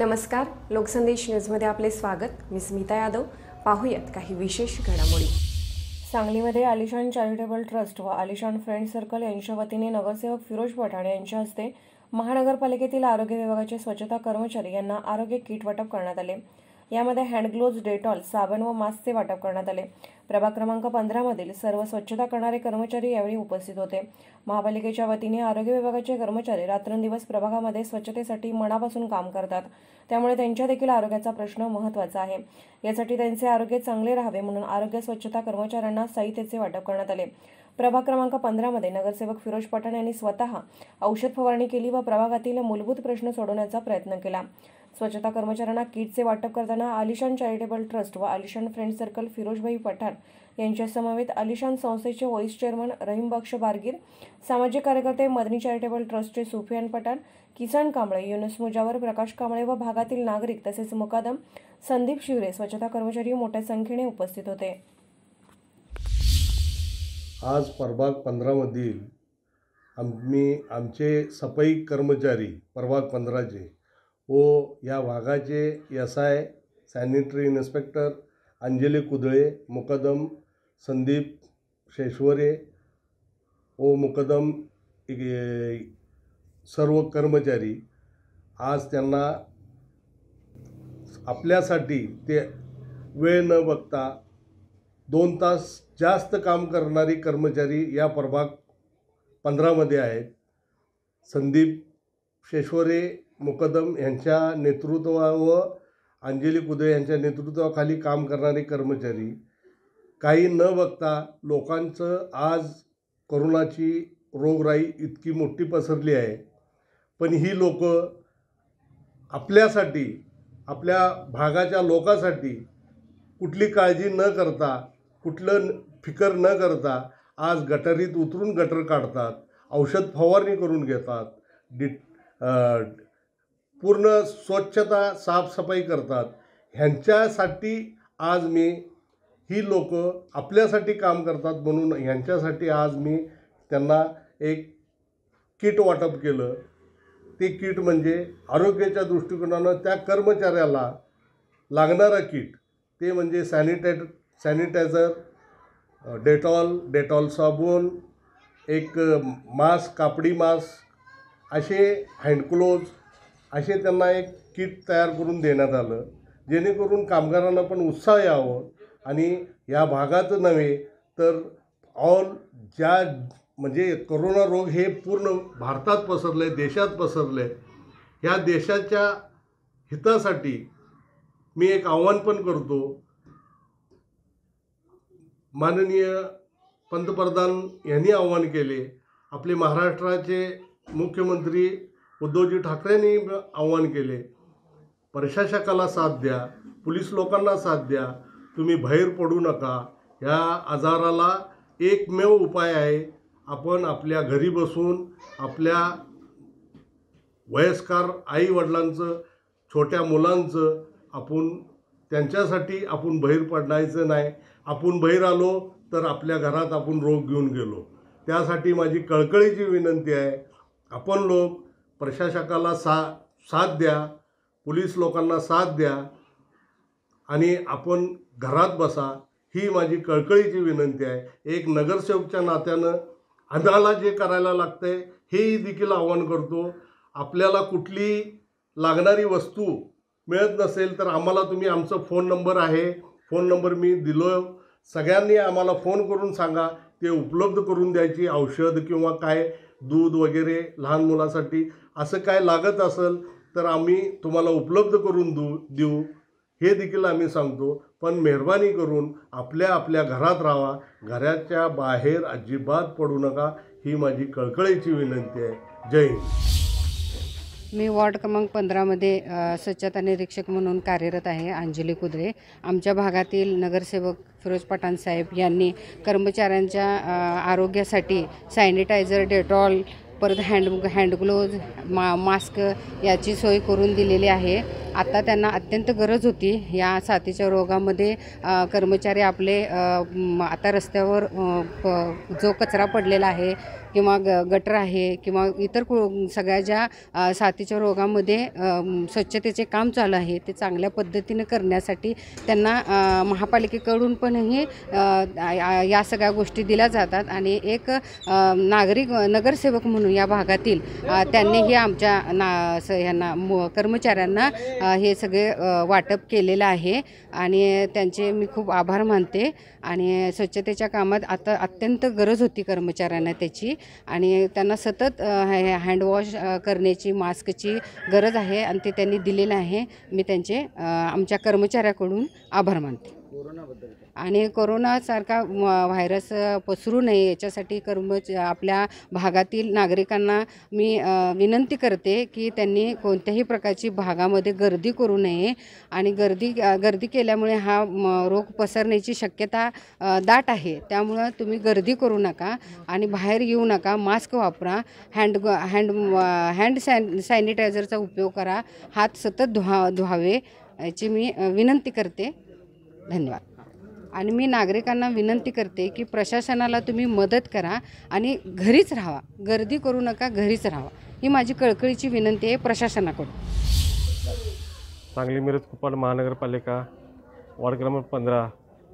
नमस्कार लोकसंदेश न्यूजमध्ये आपले स्वागत मी स्मिता यादव पाहूयात काही विशेष घडामोडी सांगलीमध्ये आलिशान चॅरिटेबल ट्रस्ट व आलिशान फ्रेंड सर्कल यांच्या वतीने नगरसेवक फिरोज पठाणे यांच्या हस्ते महानगरपालिकेतील आरोग्य विभागाचे स्वच्छता कर्मचारी यांना आरोग्य किट वाटप करण्यात आले यामध्ये हँड डेटॉल साबण व मास्कचे वाटप करण्यात आले प्रभाग क्रमांक पंधरामधील सर्व स्वच्छता करणारे कर्मचारी यावेळी उपस्थित होते महापालिकेच्या वतीने आरोग्य विभागाचे कर्मचारी रात्रंदिवस प्रभागामध्ये स्वच्छतेसाठी मनापासून काम करतात त्यामुळे त्यांच्या देखील आरोग्याचा प्रश्न महत्त्वाचा आहे यासाठी त्यांचे आरोग्य चांगले राहावे म्हणून आरोग्य स्वच्छता कर्मचाऱ्यांना साहित्याचे वाटप करण्यात आले प्रभाग क्रमांक पंधरामध्ये नगरसेवक फिरोज पठाण यांनी स्वतः औषध फवारणी केली व प्रभागातील मूलभूत प्रश्न सोडवण्याचा प्रयत्न केला स्वच्छता कर्मचाऱ्यांना किटचे वाटप करताना आलिशान चॅरिटेबल ट्रस्ट व आलिशान फ्रेंड सर्कल फिरोजभाई पठाण यांच्या समवेत आलिशान संस्थेचे व्हाईस चेअरमन बक्ष बारगीर सामाजिक कार्यकर्ते मदनी चॅरिटेबल ट्रस्टचे सुफियान पठाण किसान कांबळे युनस मुजावर प्रकाश कांबळे व भागातील नागरिक तसेच मुकादम संदीप शिवरे स्वच्छता कर्मचारी मोठ्या संख्येने उपस्थित होते आज प्रभाग पंधरामधील आम्ही आमचे सफाई कर्मचारी प्रभाग पंधराचे ओ हो, या भागाचे S I sanitary inspector Anjali Kudale मुकदम संदीप शेश्वरे ओ मुकदम सर्व कर्मचारी आज त्यांना आपल्यासाठी ते वेळ न बघता दोन तास जास्त काम करणारी कर्मचारी या प्रभाग पंधरामध्ये आहेत संदीप शेश्वरे मुकदम यांच्या नेतृत्वा व अंजली कुदळे यांच्या नेतृत्वाखाली काम करणारे कर्मचारी काही न बघता लोकांचं आज करोनाची रोगराई इतकी मोठी पसरली आहे पण ही लोक आपल्यासाठी आपल्या भागाच्या लोकासाठी कुठली काळजी न करता कुठलं फिकर न करता आज गटारीत उतरून गटर काढतात औषध फवारणी करून घेतात डिट पूर्ण स्वच्छता साफसफाई करतात ह्यांच्यासाठी आज मी ही लोक आपल्यासाठी काम करतात म्हणून ह्यांच्यासाठी आज मी त्यांना एक किट वाटप केलं ते किट म्हणजे आरोग्याच्या दृष्टिकोनानं त्या कर्मचाऱ्याला लागणारं किट ते म्हणजे सॅनिटायट सॅनिटायझर डेटॉल डेटॉल साबण एक मास्क कापडी मास्क असे हँडक्लोज असे त्यांना एक किट तयार करून देण्यात आलं जेणेकरून कामगारांना पण उत्साह यावं आणि या भागात नव्हे तर ऑल ज्या म्हणजे करोना रोग हे पूर्ण भारतात पसरले देशात पसरले आहे या देशाच्या हितासाठी मी एक आव्हान पण करतो माननीय पंतप्रधान यांनी आव्हान केले आपले महाराष्ट्राचे मुख्यमंत्री उद्धवजी ठाकरेंनी आव्हान केले प्रशासकाला साथ द्या पोलीस लोकांना साथ द्या तुम्ही बाहेर पडू नका ह्या आजाराला एकमेव उपाय आहे आपण आपल्या घरी बसून आपल्या वयस्कार आईवडिलांचं छोट्या मुलांचं आपण त्यांच्यासाठी आपण बाहेर पडायचं नाही आपण बाहेर आलो तर आपल्या घरात आपण रोग घेऊन गेलो त्यासाठी माझी कळकळीची विनंती आहे आपण लोक प्रशासकाला सा साथ द्या पोलीस लोकांना साथ द्या आणि आपण घरात बसा ही माझी कळकळीची विनंती आहे एक नगरसेवकच्या नात्यानं आम्हाला जे करायला लागतं आहे हेही देखील आव्हान करतो आपल्याला कुठली लागणारी वस्तू मिळत नसेल तर आम्हाला तुम्ही आमचं फोन नंबर आहे फोन नंबर मी दिलो सगळ्यांनी आम्हाला फोन करून सांगा ते उपलब्ध करून द्यायची औषध किंवा काय दूध वगैरे लहान मुलासाठी असं काय लागत असेल तर आम्ही तुम्हाला उपलब्ध करून दू देऊ हे देखील आम्ही सांगतो पण मेहरबानी करून आपल्या आपल्या घरात राहा घराच्या बाहेर अजिबात पडू नका ही माझी कळकळीची विनंती आहे जय हिंद मी वॉर्ड क्रमांक पंधरामध्ये स्वच्छता निरीक्षक म्हणून कार्यरत आहे अंजली कुद्रे आमच्या भागातील नगरसेवक फिरोज पठाण साहेब यांनी कर्मचाऱ्यांच्या आरोग्यासाठी सॅनिटायझर डेटॉल परत हँड हँडग्लोव मा मास्क याची सोय करून दिलेली आहे आता त्यांना अत्यंत गरज होती या साथीच्या रोगामध्ये कर्मचारी आपले आता रस्त्यावर जो कचरा पडलेला आहे किंवा ग गटर आहे किंवा इतर सगळ्या ज्या साथीच्या रोगामध्ये स्वच्छतेचे काम चालू आहे ते चांगल्या पद्धतीने करण्यासाठी त्यांना महापालिकेकडून पणही या सगळ्या गोष्टी दिल्या जातात आणि एक नागरिक नगरसेवक म्हणून या भागातील त्यांनीही आमच्या ना ह्यांना कर्मचाऱ्यांना हे सगळे वाटप केलेलं आहे आणि त्यांचे मी खूप आभार मानते आणि स्वच्छतेच्या कामात आता अत्यंत गरज होती कर्मचाऱ्यांना त्याची आणि त्यांना सतत हँडवॉश करण्याची मास्कची गरज आहे आणि ते त्यांनी दिलेलं आहे मी त्यांचे आमच्या कर्मचाऱ्याकडून आभार मानते कोरोनाबद्दल आणि कोरोनासारखा व्हायरस पसरू नये याच्यासाठी कर्मच आपल्या भागातील नागरिकांना मी विनंती करते की त्यांनी कोणत्याही प्रकारची भागामध्ये गर्दी करू नये आणि गर्दी गर्दी केल्यामुळे हा रोग पसरण्याची शक्यता दाट आहे त्यामुळं तुम्ही गर्दी करू नका आणि बाहेर येऊ नका मास्क वापरा हँड हँड हँड सॅन सॅनिटायझरचा उपयोग करा हात सतत धुवा धुवावे याची मी विनंती करते धन्यवाद आणि मी नागरिकांना विनंती करते की प्रशासनाला तुम्ही मदत करा आणि घरीच राहा गर्दी करू नका घरीच राहा ही माझी कळकळीची विनंती आहे प्रशासनाकडून सांगली मिरज कुपाड महानगरपालिका वॉर्ड क्रमांक पंधरा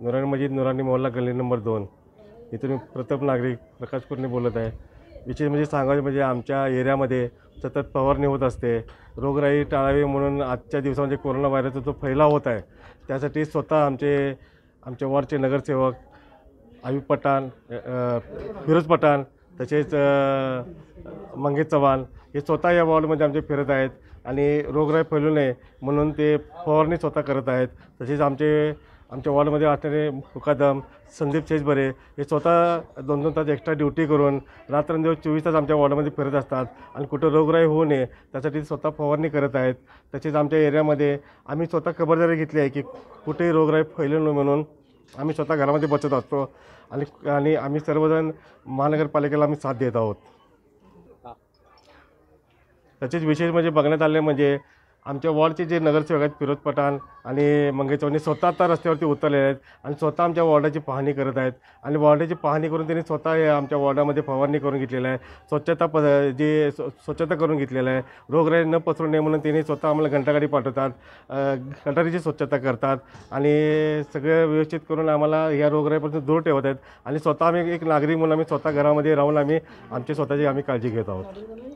नुराणी मजिद नुराणी मोहल्ला गल्ली नंबर दोन इथून मी प्रथम नागरिक प्रकाश कुर्णी बोलत आहे विशेष म्हणजे सांगायचं म्हणजे आमच्या एरियामध्ये सतत फवारणी होत असते रोगराई टाळावी म्हणून आजच्या दिवसामध्ये कोरोना व्हायरसचा जो फैलाव होत आहे त्यासाठी स्वतः आमचे आमच्या वॉर्डचे नगरसेवक अभि पठाण फिरोज पठाण तसेच मंगेश चव्हाण हे स्वतः या वॉर्डमध्ये आमचे फिरत आहेत आणि रोगराई फैलू नये म्हणून ते फवारणी स्वतः करत आहेत तसेच आमचे आमच्या वॉर्डमध्ये असणारे मुकादम संदीप शेजबरे हे स्वतः दोन दोन तास एक्स्ट्रा ड्युटी करून रात्रंदिवस चोवीस तास आमच्या वॉर्डमध्ये फिरत असतात आणि कुठं रोगराई होऊ नये त्यासाठी स्वतः फवारणी करत आहेत तसेच आमच्या एरियामध्ये आम्ही स्वतः खबरदारी घेतली आहे की कुठेही रोगराई फैलू नये म्हणून आम्ही स्वतः घरामध्ये बचत असतो आणि आणि आम्ही सर्वजण महानगरपालिकेला आम्ही साथ देत आहोत तसेच विशेष म्हणजे बघण्यात आले म्हणजे आमच्या वॉर्डचे जे नगरसेवक आहेत फिरोज पठाण आणि मंगेश चव्हाण स्वतः आता रस्त्यावरती उतरलेले आहेत आणि स्वतः आमच्या वॉर्डाची पाहणी करत आहेत आणि वॉर्डाची पाहणी करून त्यांनी स्वतः आमच्या वॉर्डामध्ये फवारणी करून घेतलेलं आहे स्वच्छता प जे स्वच्छता करून घेतलेलं आहे रोगराई न पसरू नये म्हणून त्यांनी स्वतः आम्हाला घंटागाडी पाठवतात गटारीची स्वच्छता करतात आणि सगळं व्यवस्थित करून आम्हाला या रोगराईपासून दूर ठेवत आहेत आणि स्वतः आम्ही एक नागरिक म्हणून आम्ही स्वतः घरामध्ये राहून आम्ही आमची स्वतःची आम्ही काळजी घेत आहोत